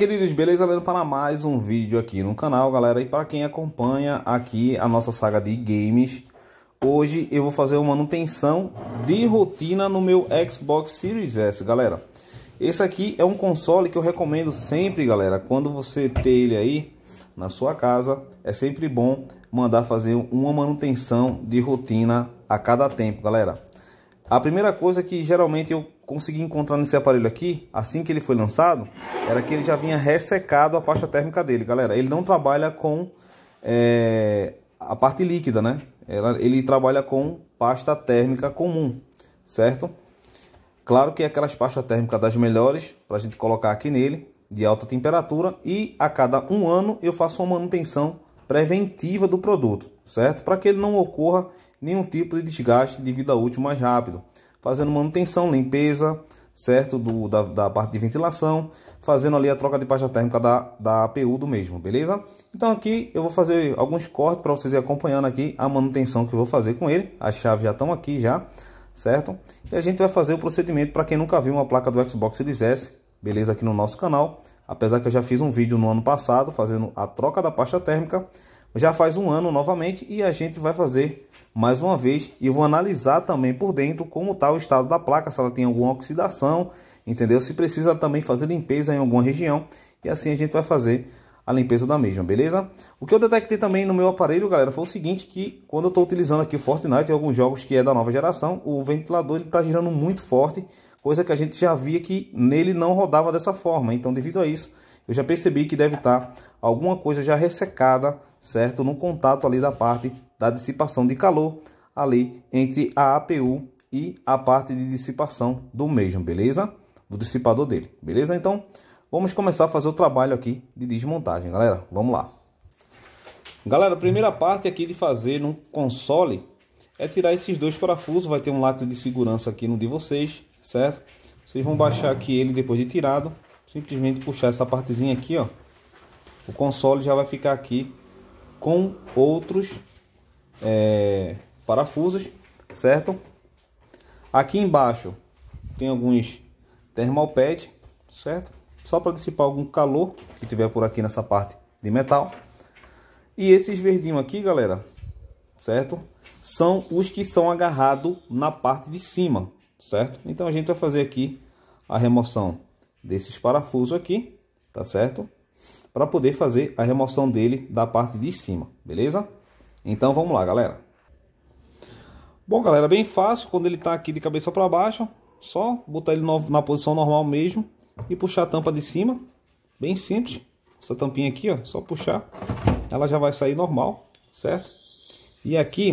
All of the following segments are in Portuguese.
queridos, beleza? Lendo para mais um vídeo aqui no canal, galera. E para quem acompanha aqui a nossa saga de games, hoje eu vou fazer uma manutenção de rotina no meu Xbox Series S, galera. Esse aqui é um console que eu recomendo sempre, galera. Quando você ter ele aí na sua casa, é sempre bom mandar fazer uma manutenção de rotina a cada tempo, galera. A primeira coisa que geralmente eu consegui encontrar nesse aparelho aqui, assim que ele foi lançado, era que ele já vinha ressecado a pasta térmica dele, galera. Ele não trabalha com é, a parte líquida, né? ele trabalha com pasta térmica comum, certo? Claro que é aquelas pastas térmicas das melhores para a gente colocar aqui nele, de alta temperatura, e a cada um ano eu faço uma manutenção preventiva do produto, certo? Para que ele não ocorra nenhum tipo de desgaste de vida útil mais rápido fazendo manutenção, limpeza, certo? Do, da, da parte de ventilação, fazendo ali a troca de pasta térmica da, da APU do mesmo, beleza? Então aqui eu vou fazer alguns cortes para vocês ir acompanhando aqui a manutenção que eu vou fazer com ele. As chaves já estão aqui já, certo? E a gente vai fazer o procedimento para quem nunca viu uma placa do Xbox Series S, beleza? Aqui no nosso canal. Apesar que eu já fiz um vídeo no ano passado fazendo a troca da pasta térmica. Já faz um ano novamente e a gente vai fazer mais uma vez e vou analisar também por dentro como está o estado da placa, se ela tem alguma oxidação, entendeu? Se precisa também fazer limpeza em alguma região e assim a gente vai fazer a limpeza da mesma, beleza? O que eu detectei também no meu aparelho, galera, foi o seguinte que quando eu estou utilizando aqui o Fortnite e alguns jogos que é da nova geração, o ventilador ele está girando muito forte, coisa que a gente já via que nele não rodava dessa forma. Então, devido a isso, eu já percebi que deve estar tá alguma coisa já ressecada, certo? No contato ali da parte da dissipação de calor ali entre a APU e a parte de dissipação do mesmo, beleza? Do dissipador dele, beleza? Então, vamos começar a fazer o trabalho aqui de desmontagem, galera. Vamos lá. Galera, a primeira parte aqui de fazer no console é tirar esses dois parafusos. Vai ter um lacre de segurança aqui no de vocês, certo? Vocês vão baixar aqui ele depois de tirado. Simplesmente puxar essa partezinha aqui, ó. O console já vai ficar aqui com outros é, parafusos, certo? Aqui embaixo tem alguns thermal pad, certo? Só para dissipar algum calor que tiver por aqui nessa parte de metal. E esses verdinhos aqui, galera, certo? São os que são agarrados na parte de cima, certo? Então a gente vai fazer aqui a remoção desses parafusos aqui, tá certo? Para poder fazer a remoção dele da parte de cima, beleza? Então vamos lá, galera. Bom, galera, bem fácil. Quando ele está aqui de cabeça para baixo, só botar ele na posição normal mesmo e puxar a tampa de cima. Bem simples. Essa tampinha aqui, ó, só puxar, ela já vai sair normal, certo? E aqui,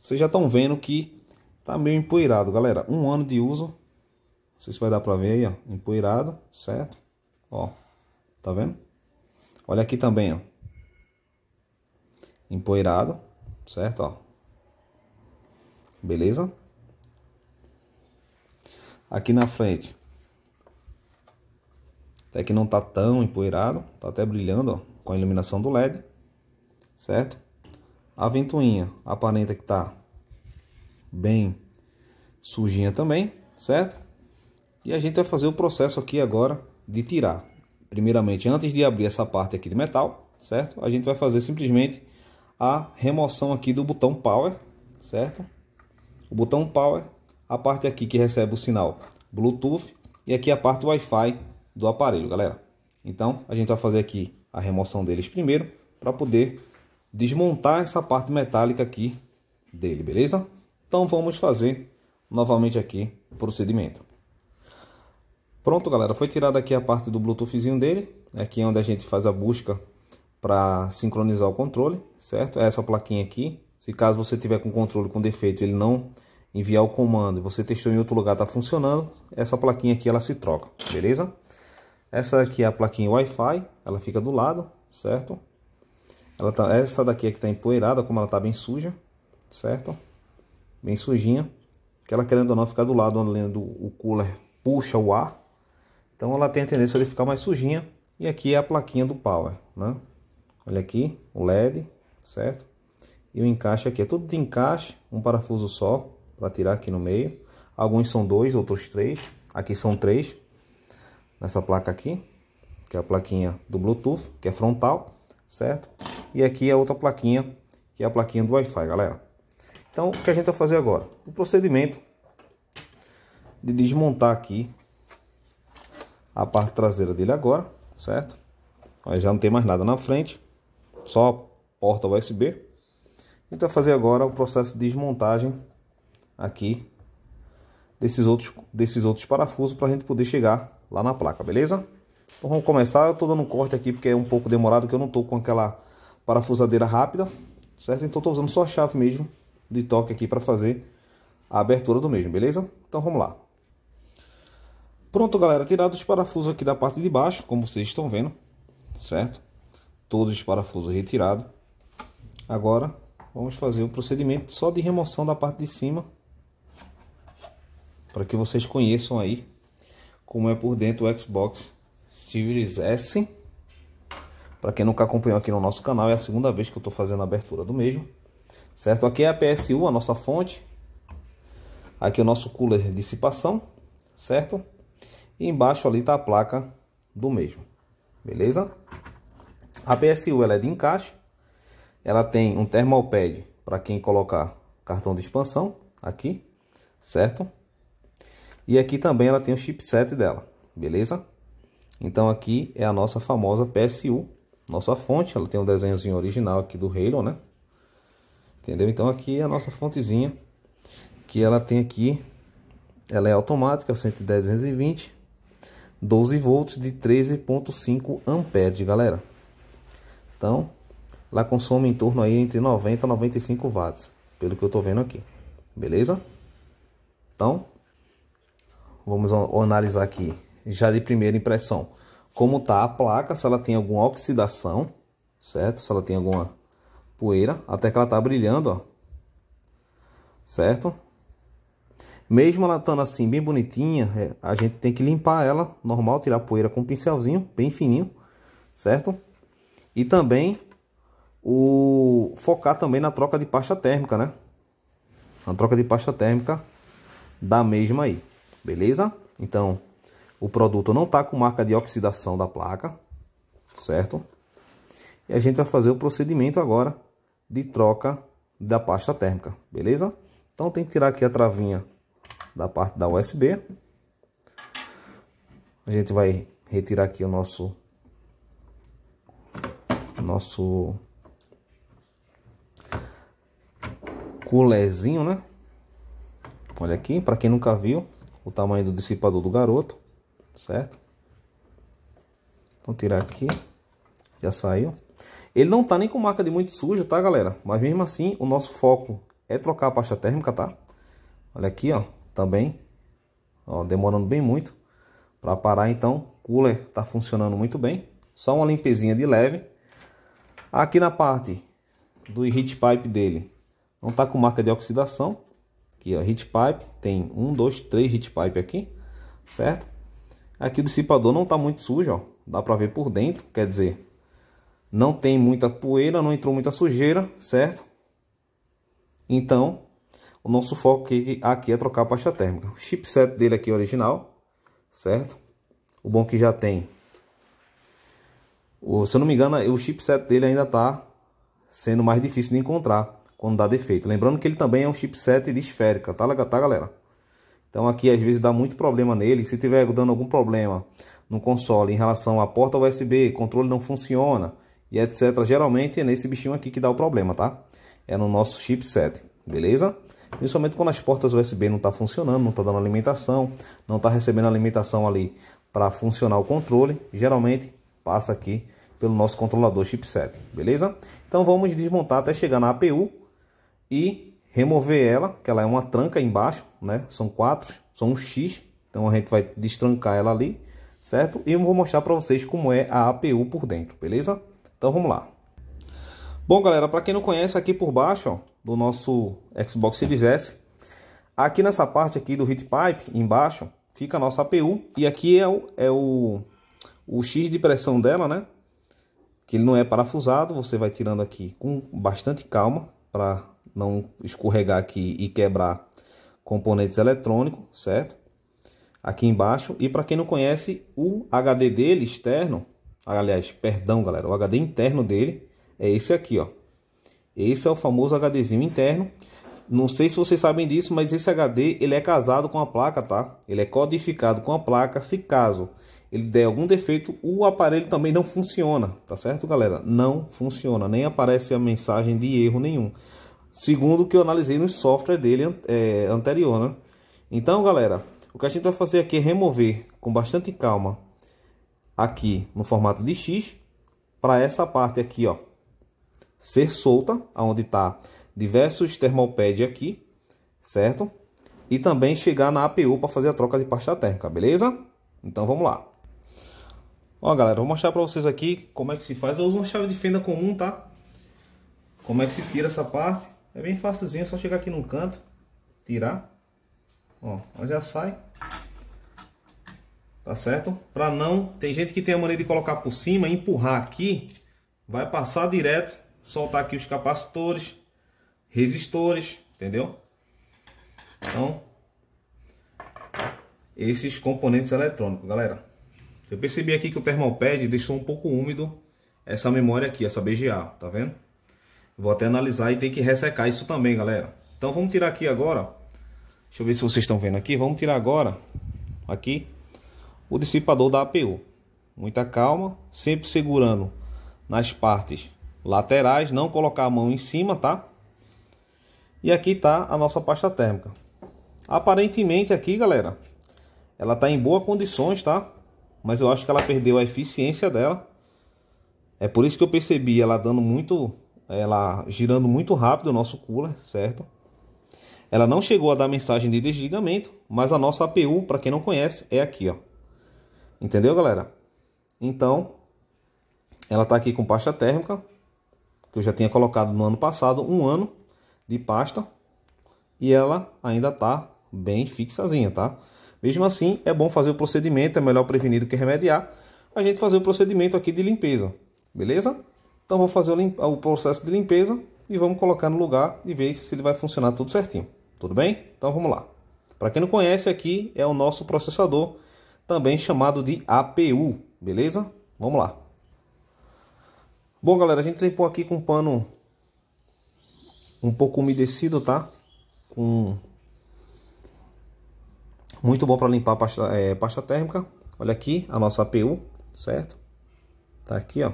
vocês já estão vendo que tá meio empoeirado, galera. Um ano de uso. Não sei se vai dar para ver aí, ó, empoeirado, certo? Ó, tá vendo? Olha aqui também, ó empoeirado, certo? Ó. Beleza? Aqui na frente, até que não tá tão empoeirado, tá até brilhando, ó, com a iluminação do LED, certo? A ventoinha aparenta que tá bem sujinha também, certo? E a gente vai fazer o processo aqui agora de tirar. Primeiramente, antes de abrir essa parte aqui de metal, certo? A gente vai fazer simplesmente a remoção aqui do botão power, certo? O botão power, a parte aqui que recebe o sinal Bluetooth e aqui a parte Wi-Fi do aparelho, galera. Então, a gente vai fazer aqui a remoção deles primeiro para poder desmontar essa parte metálica aqui dele, beleza? Então, vamos fazer novamente aqui o procedimento. Pronto, galera, foi tirada aqui a parte do Bluetoothzinho dele, aqui é onde a gente faz a busca para sincronizar o controle, certo? É essa plaquinha aqui. Se caso você tiver com o controle com defeito, ele não enviar o comando e você testou em outro lugar está funcionando, essa plaquinha aqui ela se troca, beleza? Essa aqui é a plaquinha Wi-Fi, ela fica do lado, certo? Ela tá, essa daqui é que está empoeirada, como ela está bem suja, certo? Bem sujinha, que ela querendo ou não ficar do lado onde o cooler puxa o ar, então ela tem a tendência de ficar mais sujinha. E aqui é a plaquinha do power, né? Olha aqui, o LED, certo? E o encaixe aqui, é tudo de encaixe, um parafuso só, para tirar aqui no meio. Alguns são dois, outros três. Aqui são três, nessa placa aqui, que é a plaquinha do Bluetooth, que é frontal, certo? E aqui a é outra plaquinha, que é a plaquinha do Wi-Fi, galera. Então, o que a gente vai fazer agora? O procedimento de desmontar aqui a parte traseira dele agora, certo? Olha, já não tem mais nada na frente só porta USB. Então fazer agora o processo de desmontagem aqui desses outros, desses outros parafusos para a gente poder chegar lá na placa, beleza? Então vamos começar, eu estou dando um corte aqui porque é um pouco demorado que eu não estou com aquela parafusadeira rápida, certo? Então estou usando só a chave mesmo de toque aqui para fazer a abertura do mesmo, beleza? Então vamos lá. Pronto galera, tirado os parafusos aqui da parte de baixo, como vocês estão vendo, certo? todos os parafusos retirados. Agora vamos fazer o um procedimento só de remoção da parte de cima para que vocês conheçam aí como é por dentro o Xbox Series S. Para quem nunca acompanhou aqui no nosso canal, é a segunda vez que eu estou fazendo a abertura do mesmo. Certo? Aqui é a PSU, a nossa fonte. Aqui é o nosso cooler de dissipação, certo? E embaixo ali está a placa do mesmo. Beleza? A PSU ela é de encaixe, ela tem um pad para quem colocar cartão de expansão aqui, certo? E aqui também ela tem o chipset dela, beleza? Então aqui é a nossa famosa PSU, nossa fonte, ela tem um desenhozinho original aqui do Halo, né? Entendeu? Então aqui é a nossa fontezinha, que ela tem aqui, ela é automática, 110, 220, 12 volts de 13.5 amperes, galera. Então, lá consome em torno aí entre 90 a 95 watts, pelo que eu estou vendo aqui. Beleza? Então, vamos analisar aqui, já de primeira impressão, como tá a placa, se ela tem alguma oxidação, certo? Se ela tem alguma poeira, até que ela tá brilhando, ó. Certo? Mesmo ela estando assim, bem bonitinha, é, a gente tem que limpar ela, normal, tirar poeira com um pincelzinho, bem fininho, certo? E também o focar também na troca de pasta térmica, né? Na troca de pasta térmica da mesma aí, beleza? Então, o produto não está com marca de oxidação da placa, certo? E a gente vai fazer o procedimento agora de troca da pasta térmica, beleza? Então, tem que tirar aqui a travinha da parte da USB. A gente vai retirar aqui o nosso nosso culézinho, né? Olha aqui, para quem nunca viu, o tamanho do dissipador do garoto, certo? Vou então, tirar aqui, já saiu. Ele não tá nem com marca de muito sujo, tá galera? Mas mesmo assim, o nosso foco é trocar a pasta térmica, tá? Olha aqui, ó, também, ó, demorando bem muito para parar, então, cooler tá funcionando muito bem. Só uma limpezinha de leve, Aqui na parte do heat pipe dele, não está com marca de oxidação. Aqui, ó, é heat pipe, tem um, dois, três heat pipe aqui, certo? Aqui o dissipador não está muito sujo, ó. Dá para ver por dentro, quer dizer, não tem muita poeira, não entrou muita sujeira, certo? Então, o nosso foco aqui, aqui é trocar a pasta térmica. O chipset dele aqui é original, certo? O bom que já tem o, se eu não me engano, o chipset dele ainda está sendo mais difícil de encontrar quando dá defeito. Lembrando que ele também é um chipset de esférica, tá, tá galera? Então aqui às vezes dá muito problema nele. Se tiver dando algum problema no console em relação à porta USB, controle não funciona e etc. Geralmente é nesse bichinho aqui que dá o problema, tá? É no nosso chipset, beleza? Principalmente quando as portas USB não tá funcionando, não tá dando alimentação, não está recebendo alimentação ali para funcionar o controle. Geralmente passa aqui pelo nosso controlador chipset, beleza? Então vamos desmontar até chegar na APU e remover ela, que ela é uma tranca embaixo, né? São quatro, são um X, então a gente vai destrancar ela ali, certo? E eu vou mostrar para vocês como é a APU por dentro, beleza? Então vamos lá. Bom, galera, para quem não conhece, aqui por baixo ó, do nosso Xbox Series S, aqui nessa parte aqui do heat pipe, embaixo, fica a nossa APU. E aqui é o, é o, o X de pressão dela, né? que ele não é parafusado, você vai tirando aqui com bastante calma para não escorregar aqui e quebrar componentes eletrônicos, certo? Aqui embaixo. E para quem não conhece, o HD dele externo, aliás, perdão, galera, o HD interno dele é esse aqui, ó. Esse é o famoso HDzinho interno. Não sei se vocês sabem disso, mas esse HD ele é casado com a placa, tá? Ele é codificado com a placa. Se caso ele der algum defeito, o aparelho também não funciona, tá certo, galera? Não funciona, nem aparece a mensagem de erro nenhum. Segundo o que eu analisei no software dele é, anterior, né? Então, galera, o que a gente vai fazer aqui é remover com bastante calma aqui no formato de X para essa parte aqui, ó, ser solta, aonde está diversos termopad aqui, certo? E também chegar na APU para fazer a troca de pasta térmica, beleza? Então vamos lá. Ó galera, vou mostrar pra vocês aqui como é que se faz. Eu uso uma chave de fenda comum, tá? Como é que se tira essa parte. É bem facilzinho, é só chegar aqui num canto, tirar. Ó, já sai. Tá certo? Pra não... Tem gente que tem a maneira de colocar por cima, empurrar aqui. Vai passar direto, soltar aqui os capacitores, resistores, entendeu? Então, esses componentes eletrônicos, galera. Eu percebi aqui que o termopad deixou um pouco úmido essa memória aqui, essa BGA, tá vendo? Vou até analisar e tem que ressecar isso também, galera. Então vamos tirar aqui agora. Deixa eu ver se vocês estão vendo aqui. Vamos tirar agora, aqui, o dissipador da APU. Muita calma, sempre segurando nas partes laterais, não colocar a mão em cima, tá? E aqui tá a nossa pasta térmica. Aparentemente aqui, galera, ela tá em boas condições, tá? mas eu acho que ela perdeu a eficiência dela. É por isso que eu percebi ela dando muito, ela girando muito rápido o nosso cooler, certo? Ela não chegou a dar mensagem de desligamento, mas a nossa APU, para quem não conhece, é aqui, ó. Entendeu, galera? Então, ela está aqui com pasta térmica, que eu já tinha colocado no ano passado, um ano de pasta, e ela ainda está bem fixazinha, tá? Mesmo assim, é bom fazer o procedimento, é melhor prevenir do que remediar. A gente fazer o procedimento aqui de limpeza, beleza? Então vou fazer o, o processo de limpeza e vamos colocar no lugar e ver se ele vai funcionar tudo certinho. Tudo bem? Então vamos lá. Para quem não conhece, aqui é o nosso processador, também chamado de APU, beleza? Vamos lá. Bom, galera, a gente limpou aqui com um pano um pouco umedecido, tá? Com muito bom para limpar a pasta, é, pasta térmica. Olha aqui a nossa APU, certo? Tá aqui, ó.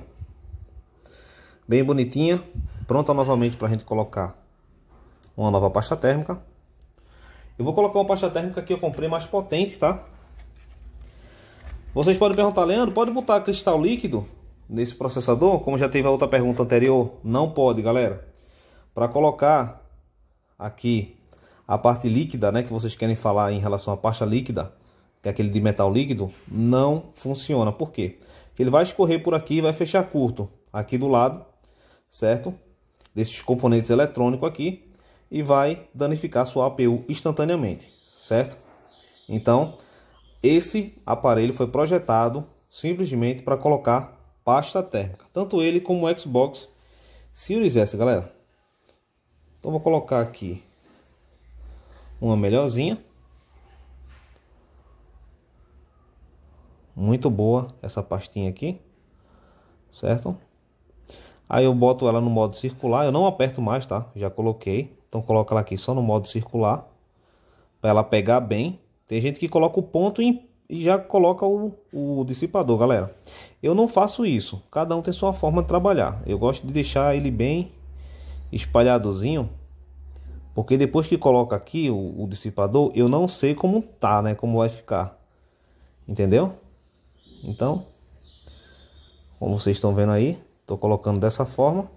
Bem bonitinha. Pronta novamente para a gente colocar uma nova pasta térmica. Eu vou colocar uma pasta térmica que eu comprei mais potente, tá? Vocês podem perguntar, Leandro, pode botar cristal líquido nesse processador? Como já teve a outra pergunta anterior, não pode, galera. Para colocar aqui a parte líquida, né, que vocês querem falar em relação à pasta líquida, que é aquele de metal líquido, não funciona. Por quê? Ele vai escorrer por aqui e vai fechar curto aqui do lado, certo? Desses componentes eletrônicos aqui e vai danificar sua APU instantaneamente, certo? Então, esse aparelho foi projetado simplesmente para colocar pasta térmica, tanto ele como o Xbox Series S, galera. Então vou colocar aqui uma melhorzinha. Muito boa essa pastinha aqui, certo? Aí eu boto ela no modo circular, eu não aperto mais, tá? Já coloquei, então coloca ela aqui só no modo circular, para ela pegar bem. Tem gente que coloca o ponto em e já coloca o, o, dissipador, galera. Eu não faço isso, cada um tem sua forma de trabalhar. Eu gosto de deixar ele bem espalhadozinho porque depois que coloca aqui o, o, dissipador, eu não sei como tá, né? Como vai ficar. Entendeu? Então, como vocês estão vendo aí, estou colocando dessa forma.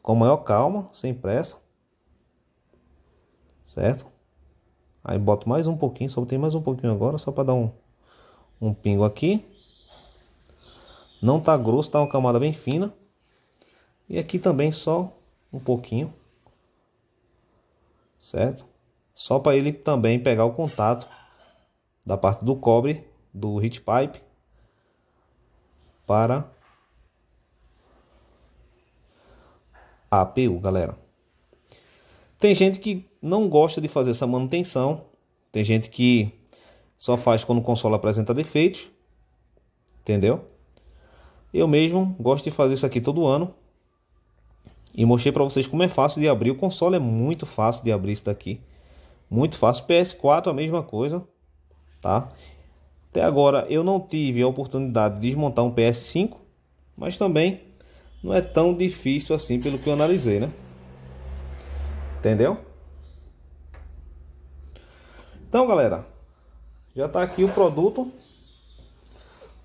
Com maior calma, sem pressa. Certo? Aí boto mais um pouquinho, só tem mais um pouquinho agora, só para dar um, um pingo aqui. Não tá grosso, tá uma camada bem fina. E aqui também só um pouquinho certo? Só para ele também pegar o contato da parte do cobre do heat pipe para a APU, galera. Tem gente que não gosta de fazer essa manutenção, tem gente que só faz quando o console apresenta defeitos, entendeu? Eu mesmo gosto de fazer isso aqui todo ano, e mostrei para vocês como é fácil de abrir. O console é muito fácil de abrir isso daqui. Muito fácil. PS4 a mesma coisa. Tá? Até agora eu não tive a oportunidade de desmontar um PS5. Mas também não é tão difícil assim pelo que eu analisei, né? Entendeu? Então, galera. Já está aqui o produto.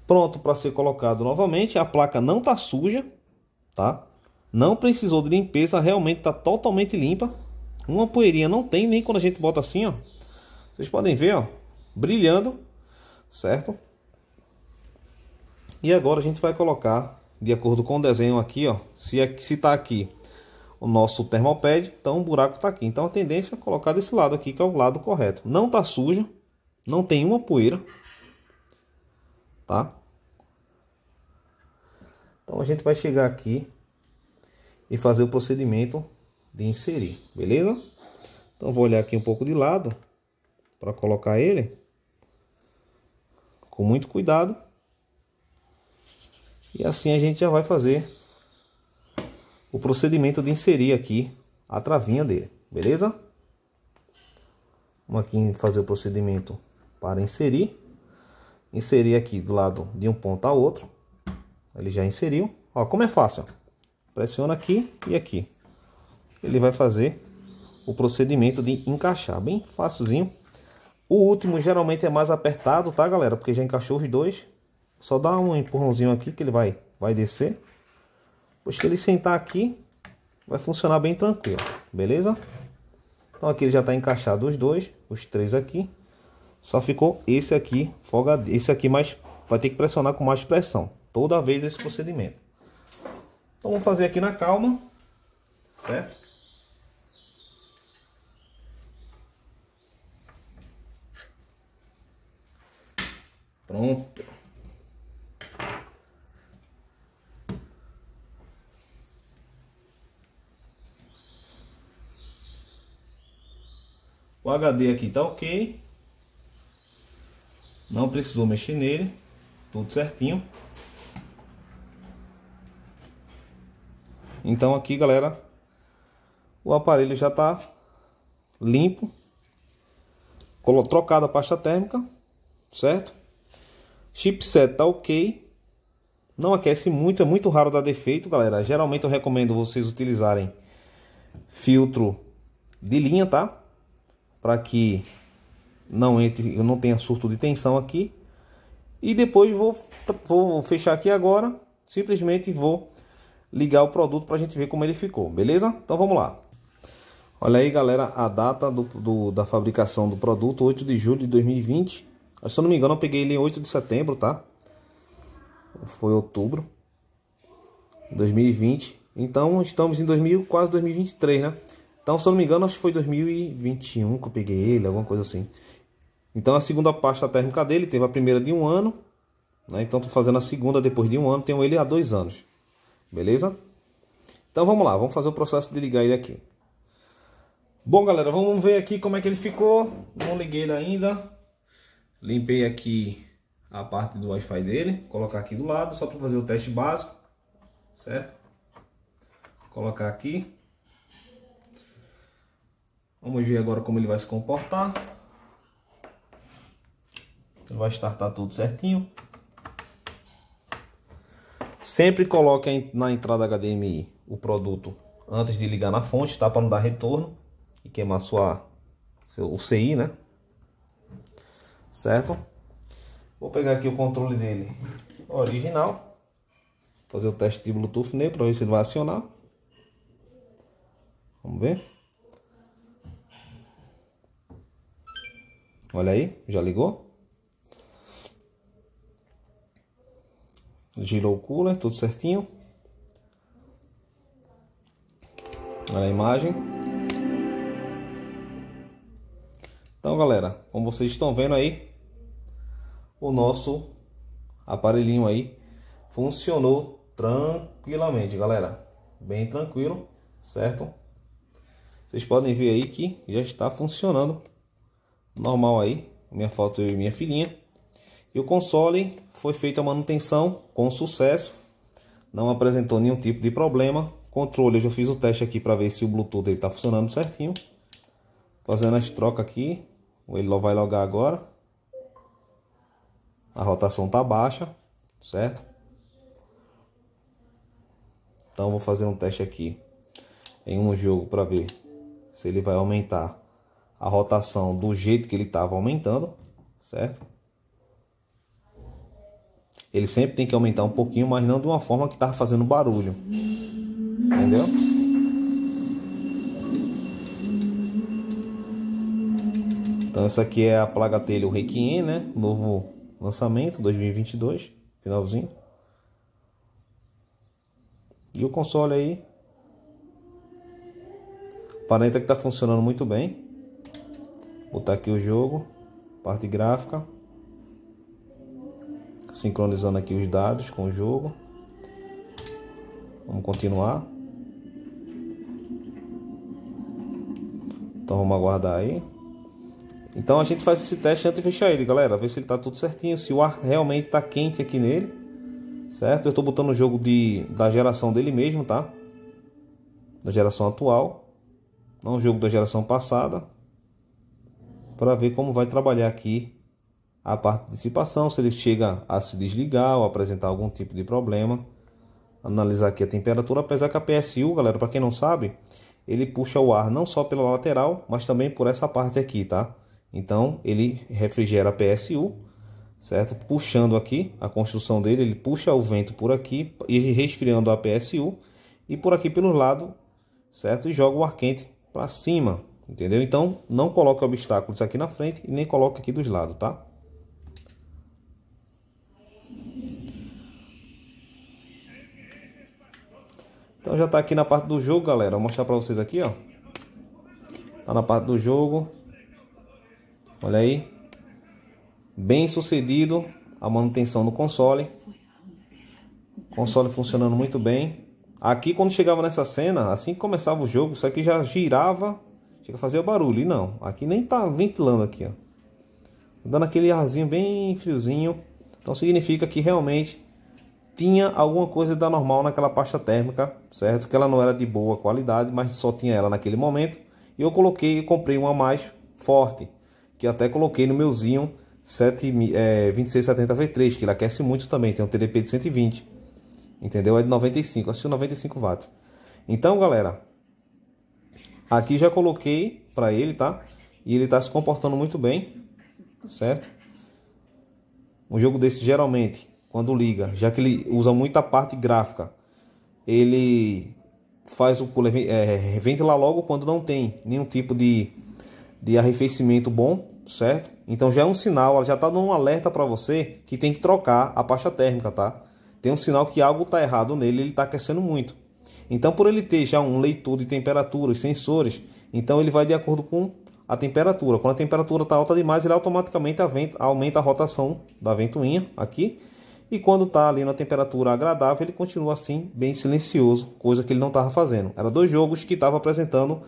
Pronto para ser colocado novamente. A placa não tá suja. Tá? Não precisou de limpeza, realmente está totalmente limpa. Uma poeirinha não tem, nem quando a gente bota assim, ó. Vocês podem ver, ó, brilhando, certo? E agora a gente vai colocar, de acordo com o desenho aqui, ó, se é, se tá aqui o nosso termopad, então o buraco está aqui. Então a tendência é colocar desse lado aqui, que é o lado correto. Não está sujo, não tem uma poeira, tá? Então a gente vai chegar aqui e fazer o procedimento de inserir, beleza? Então vou olhar aqui um pouco de lado para colocar ele com muito cuidado. E assim a gente já vai fazer o procedimento de inserir aqui a travinha dele, beleza? Vamos aqui fazer o procedimento para inserir. Inserir aqui do lado de um ponto a outro. Ele já inseriu. Ó, como é fácil, ó. Pressiona aqui e aqui. Ele vai fazer o procedimento de encaixar, bem fácilzinho. O último geralmente é mais apertado, tá galera? Porque já encaixou os dois. Só dá um empurrãozinho aqui que ele vai, vai descer. Depois que ele sentar aqui, vai funcionar bem tranquilo, beleza? Então aqui já está encaixado os dois, os três aqui. Só ficou esse aqui folgado, esse aqui mais vai ter que pressionar com mais pressão. Toda vez esse procedimento. Então vamos fazer aqui na calma, certo? Pronto. O HD aqui tá ok. Não precisou mexer nele. Tudo certinho. Então aqui, galera, o aparelho já está limpo. Trocada a pasta térmica, certo? Chipset tá ok. Não aquece muito, é muito raro dar defeito, galera. Geralmente eu recomendo vocês utilizarem filtro de linha, tá? Para que não entre, eu não tenha surto de tensão aqui. E depois vou, vou fechar aqui agora. Simplesmente vou ligar o produto para a gente ver como ele ficou, beleza? Então vamos lá. Olha aí galera, a data do, do, da fabricação do produto, 8 de julho de 2020. Se eu não me engano eu peguei ele em 8 de setembro, tá? Foi outubro 2020. Então estamos em 2000, quase 2023, né? Então se eu não me engano acho que foi 2021 que eu peguei ele, alguma coisa assim. Então a segunda pasta térmica dele teve a primeira de um ano, né? Então tô fazendo a segunda depois de um ano, tenho ele há dois anos. Beleza? Então vamos lá, vamos fazer o processo de ligar ele aqui. Bom, galera, vamos ver aqui como é que ele ficou. Não liguei ele ainda. Limpei aqui a parte do Wi-Fi dele. Colocar aqui do lado, só para fazer o teste básico. Certo? Colocar aqui. Vamos ver agora como ele vai se comportar. Ele vai startar tudo certinho. Sempre coloque na entrada HDMI o produto antes de ligar na fonte, tá? Para não dar retorno e queimar sua, seu CI né? Certo? Vou pegar aqui o controle dele original. Fazer o teste de Bluetooth nele para ver se ele vai acionar. Vamos ver. Olha aí, já ligou? Girou o cooler, tudo certinho. Olha a imagem. Então, galera, como vocês estão vendo aí, o nosso aparelhinho aí funcionou tranquilamente, galera. Bem tranquilo, certo? Vocês podem ver aí que já está funcionando normal aí. Minha foto e minha filhinha. E o console foi feita a manutenção com sucesso, não apresentou nenhum tipo de problema. Controle, eu já fiz o teste aqui para ver se o Bluetooth está funcionando certinho. Fazendo as trocas aqui, ele vai logar agora. A rotação está baixa, certo? Então vou fazer um teste aqui em um jogo para ver se ele vai aumentar a rotação do jeito que ele estava aumentando, certo? ele sempre tem que aumentar um pouquinho, mas não de uma forma que está fazendo barulho. Entendeu? Então essa aqui é a plaga telha Requiem, né? Novo lançamento 2022, finalzinho. E o console aí aparenta que está funcionando muito bem. Vou botar aqui o jogo, parte gráfica sincronizando aqui os dados com o jogo. Vamos continuar. Então vamos aguardar aí. Então a gente faz esse teste antes de fechar ele, galera. Ver se ele está tudo certinho, se o ar realmente está quente aqui nele. Certo? Eu estou botando o jogo de, da geração dele mesmo, tá? Da geração atual. Não o jogo da geração passada. Para ver como vai trabalhar aqui a participação, se ele chega a se desligar ou apresentar algum tipo de problema. Analisar aqui a temperatura, apesar que a PSU, galera, para quem não sabe, ele puxa o ar não só pela lateral, mas também por essa parte aqui, tá? Então, ele refrigera a PSU, certo? Puxando aqui a construção dele, ele puxa o vento por aqui e resfriando a PSU e por aqui pelo lado, certo? E joga o ar quente para cima, entendeu? Então, não coloque obstáculos aqui na frente e nem coloque aqui dos lados, tá? Então já está aqui na parte do jogo, galera. Vou mostrar para vocês aqui, ó. Tá na parte do jogo. Olha aí. Bem sucedido a manutenção do console. Console funcionando muito bem. Aqui quando chegava nessa cena, assim que começava o jogo, isso aqui já girava, chega a fazer o barulho. E não, aqui nem tá ventilando aqui, ó. Dando aquele arzinho bem friozinho. Então significa que realmente tinha alguma coisa da normal naquela pasta térmica, certo? Que ela não era de boa qualidade, mas só tinha ela naquele momento. E eu coloquei, e comprei uma mais forte, que até coloquei no meu é, 2670 V3, que ele aquece muito também, tem um TDP de 120, entendeu? É de 95, acho que 95 watts. Então, galera, aqui já coloquei para ele, tá? E ele tá se comportando muito bem, certo? Um jogo desse geralmente quando liga, já que ele usa muita parte gráfica. Ele faz o cooler é, eh, eh, lá logo quando não tem nenhum tipo de, de arrefecimento bom, certo? Então já é um sinal, já está dando um alerta para você que tem que trocar a pasta térmica, tá? Tem um sinal que algo está errado nele, ele está aquecendo muito. Então, por ele ter já um leitor de temperatura, e sensores, então ele vai de acordo com a temperatura. Quando a temperatura está alta demais, ele automaticamente aumenta a rotação da ventoinha aqui e quando está ali na temperatura agradável, ele continua assim, bem silencioso, coisa que ele não estava fazendo. Era dois jogos que estavam apresentando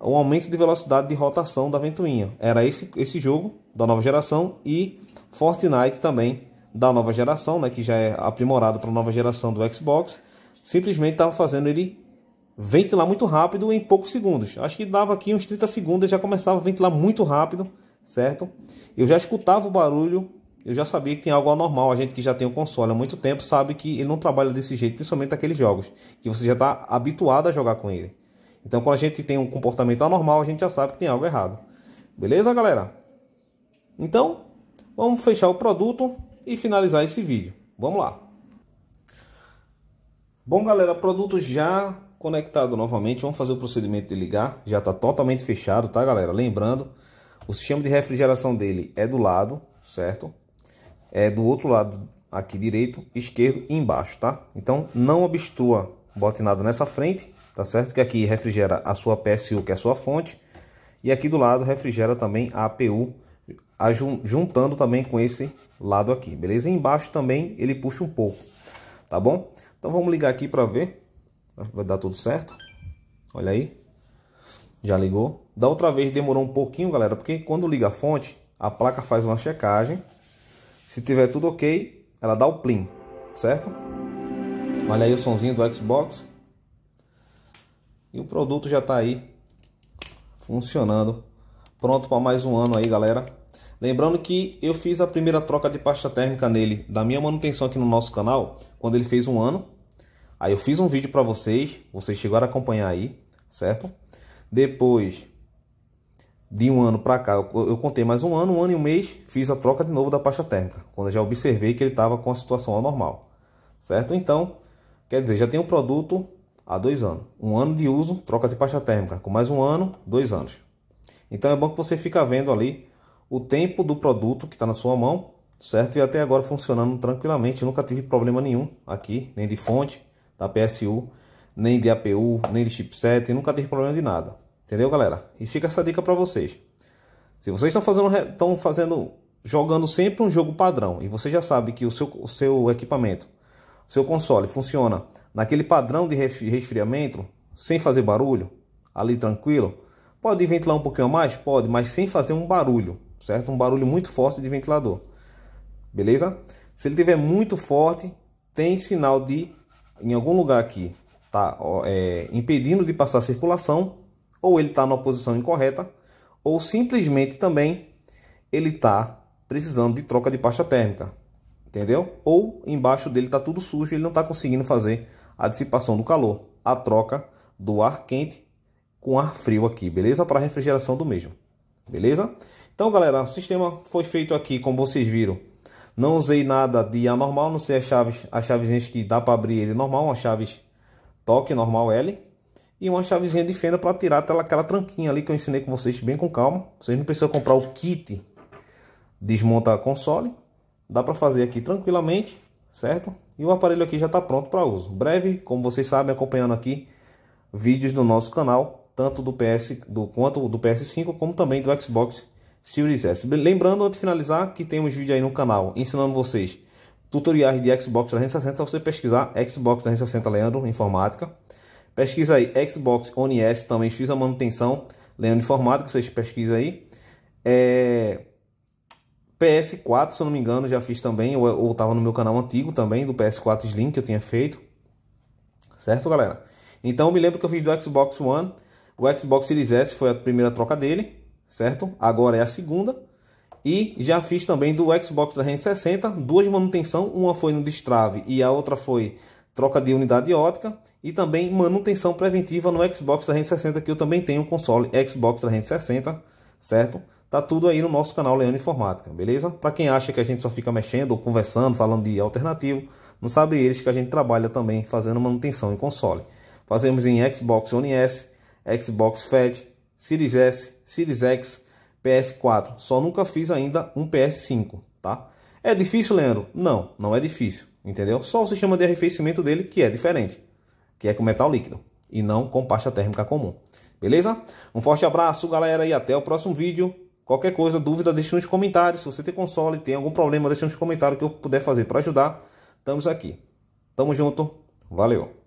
um aumento de velocidade de rotação da ventoinha. Era esse, esse jogo da nova geração e Fortnite também da nova geração, né, que já é aprimorado para a nova geração do Xbox. Simplesmente estava fazendo ele ventilar muito rápido em poucos segundos. Acho que dava aqui uns 30 segundos, já começava a ventilar muito rápido, certo? Eu já escutava o barulho eu já sabia que tem algo anormal. A gente que já tem o console há muito tempo sabe que ele não trabalha desse jeito, principalmente naqueles jogos que você já está habituado a jogar com ele. Então, quando a gente tem um comportamento anormal, a gente já sabe que tem algo errado. Beleza, galera? Então, vamos fechar o produto e finalizar esse vídeo. Vamos lá. Bom, galera, produto já conectado novamente. Vamos fazer o procedimento de ligar. Já está totalmente fechado, tá, galera? Lembrando, o sistema de refrigeração dele é do lado, certo? é do outro lado aqui direito, esquerdo e embaixo, tá? Então não obstrua, bote nada nessa frente, tá certo? Que aqui refrigera a sua PSU, que é a sua fonte, e aqui do lado refrigera também a APU, juntando também com esse lado aqui, beleza? E embaixo também ele puxa um pouco, tá bom? Então vamos ligar aqui para ver, vai dar tudo certo, olha aí, já ligou. Da outra vez demorou um pouquinho, galera, porque quando liga a fonte, a placa faz uma checagem, se tiver tudo ok, ela dá o plim, certo? Olha aí o somzinho do Xbox. E o produto já está aí funcionando. Pronto para mais um ano aí, galera. Lembrando que eu fiz a primeira troca de pasta térmica nele, da minha manutenção aqui no nosso canal, quando ele fez um ano. Aí eu fiz um vídeo para vocês, vocês chegaram a acompanhar aí, certo? Depois de um ano para cá, eu, contei mais um ano, um ano e um mês, fiz a troca de novo da pasta térmica, quando eu já observei que ele estava com a situação anormal, certo? Então, quer dizer, já tem um produto há dois anos, um ano de uso, troca de pasta térmica, com mais um ano, dois anos. Então é bom que você fica vendo ali o tempo do produto que está na sua mão, certo? E até agora funcionando tranquilamente, nunca tive problema nenhum aqui, nem de fonte da PSU, nem de APU, nem de chipset, nunca tive problema de nada. Entendeu, galera? E fica essa dica para vocês. Se vocês estão fazendo, estão fazendo, jogando sempre um jogo padrão e você já sabe que o seu, o seu equipamento, o seu console funciona naquele padrão de resfriamento, sem fazer barulho, ali tranquilo, pode ventilar um pouquinho a mais, pode, mas sem fazer um barulho, certo? Um barulho muito forte de ventilador, beleza? Se ele tiver muito forte, tem sinal de em algum lugar aqui tá é, impedindo de passar circulação ou ele está na posição incorreta, ou simplesmente também ele está precisando de troca de pasta térmica, entendeu? Ou embaixo dele está tudo sujo, ele não está conseguindo fazer a dissipação do calor, a troca do ar quente com ar frio aqui, beleza? Para refrigeração do mesmo, beleza? Então, galera, o sistema foi feito aqui, como vocês viram. Não usei nada de anormal, não sei as chaves, as chavezinhas que dá para abrir ele normal, as chaves toque normal L, e uma chavezinha de fenda para tirar aquela tranquinha ali que eu ensinei com vocês bem com calma. Vocês não precisam comprar o kit desmontar a console. Dá para fazer aqui tranquilamente, certo? E o aparelho aqui já está pronto para uso. Breve, como vocês sabem, acompanhando aqui vídeos do nosso canal, tanto do PS do quanto do PS5, como também do Xbox Series S. Lembrando, antes de finalizar, que temos vídeo aí no canal ensinando vocês tutoriais de Xbox 360, se você pesquisar Xbox 360 Leandro Informática. Pesquisa aí Xbox One S, também fiz a manutenção. Lendo formato que vocês pesquisam aí. É... PS4, se eu não me engano, já fiz também, ou estava no meu canal antigo também, do PS4 Slim que eu tinha feito. Certo, galera? Então, me lembro que eu fiz do Xbox One. O Xbox Series S foi a primeira troca dele, certo? Agora é a segunda. E já fiz também do Xbox 360, duas manutenção, uma foi no destrave e a outra foi troca de unidade ótica e também manutenção preventiva no Xbox 360, que eu também tenho um console Xbox 360, certo? Tá tudo aí no nosso canal Leandro Informática, beleza? Para quem acha que a gente só fica mexendo ou conversando, falando de alternativo, não sabe eles que a gente trabalha também fazendo manutenção em console. Fazemos em Xbox One S, Xbox Fat, Series S, Series X, PS4. Só nunca fiz ainda um PS5, tá? É difícil, Leandro? Não, não é difícil entendeu? Só o sistema de arrefecimento dele que é diferente, que é com metal líquido e não com pasta térmica comum. Beleza? Um forte abraço, galera, e até o próximo vídeo. Qualquer coisa, dúvida, deixe nos comentários. Se você tem console, tem algum problema, deixe nos comentários que eu puder fazer para ajudar. Estamos aqui. Tamo junto. Valeu.